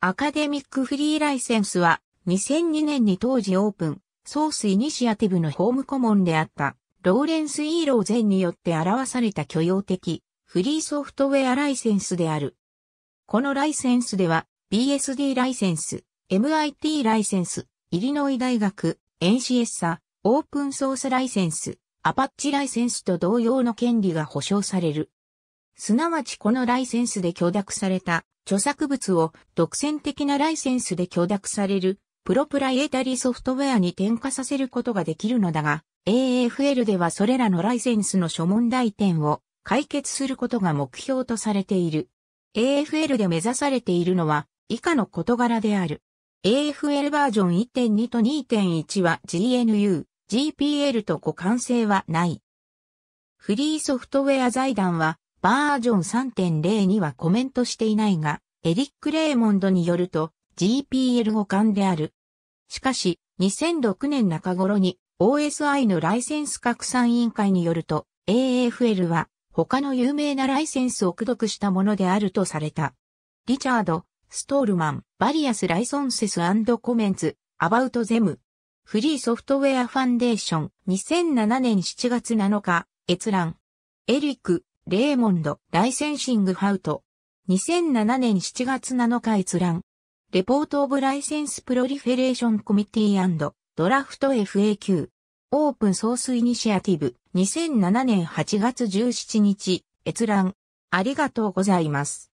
アカデミックフリーライセンスは2002年に当時オープン、ソースイニシアティブのホーム顧問であった、ローレンス・イーロー前によって表された許容的、フリーソフトウェアライセンスである。このライセンスでは、BSD ライセンス、MIT ライセンス、イリノイ大学、NCS a オープンソースライセンス、アパッチライセンスと同様の権利が保障される。すなわちこのライセンスで許諾された著作物を独占的なライセンスで許諾されるプロプライエタリソフトウェアに転化させることができるのだが、AAFL ではそれらのライセンスの諸問題点を解決することが目標とされている。AFL で目指されているのは以下の事柄である。AFL バージョン1.2と2.1は GNU、GPL と互換性はない。フリーソフトウェア財団はバージョン3.0にはコメントしていないが、エリック・レーモンドによると GPL 互換である。しかし、2006年中頃に OSI のライセンス拡散委員会によると AFL は他の有名なライセンスを駆読したものであるとされた。リチャード、ストールマン、バリアス・ライソンセスコメンツ、アバウト・ゼム、フリーソフトウェアファンデーション、2007年7月7日、閲覧。エリック、レーモンド・ライセンシング・ハウト。2007年7月7日閲覧。レポート・オブ・ライセンス・プロリフェレーション・コミティドラフト FAQ。オープンソースイニシアティブ。2007年8月17日。閲覧。ありがとうございます。